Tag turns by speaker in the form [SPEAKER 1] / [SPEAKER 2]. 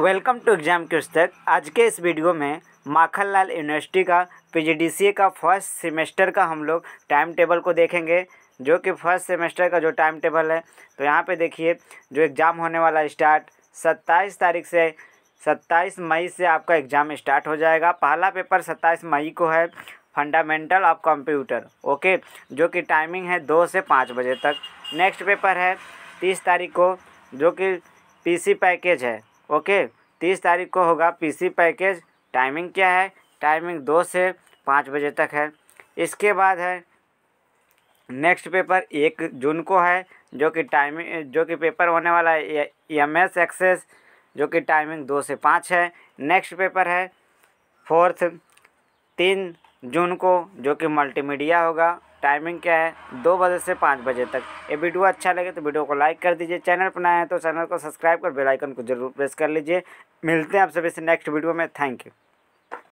[SPEAKER 1] welcome to exam पुस्तक आज के इस वीडियो में माखन लाल यूनिवर्सिटी का पीजीडीसीए का फर्स्ट सेमेस्टर का हम लोग टाइम टेबल को देखेंगे जो कि फर्स्ट सेमेस्टर का जो टाइम टेबल है तो यहाँ पे देखिए जो एग्ज़ाम होने वाला स्टार्ट 27 तारीख से 27 मई से आपका एग्ज़ाम स्टार्ट हो जाएगा पहला पेपर 27 मई को है फंडामेंटल ऑफ कंप्यूटर ओके जो कि टाइमिंग है दो से पाँच बजे तक नेक्स्ट पेपर है तीस तारीख को जो कि पीसी पैकेज है ओके तीस तारीख को होगा पीसी पैकेज टाइमिंग क्या है टाइमिंग दो से पाँच बजे तक है इसके बाद है नेक्स्ट पेपर एक जून को है जो कि टाइमिंग जो कि पेपर होने वाला है एम एस एक्सेस जो कि टाइमिंग दो से पाँच है नेक्स्ट पेपर है फोर्थ तीन जून को जो कि मल्टीमीडिया होगा टाइमिंग क्या है दो बजे से पाँच बजे तक ये वीडियो अच्छा लगे तो वीडियो को लाइक कर दीजिए चैनल पर नया तो चैनल को सब्सक्राइब कर बेलाइकन को जरूर प्रेस कर लीजिए मिलते हैं आप सभी से नेक्स्ट वीडियो में थैंक यू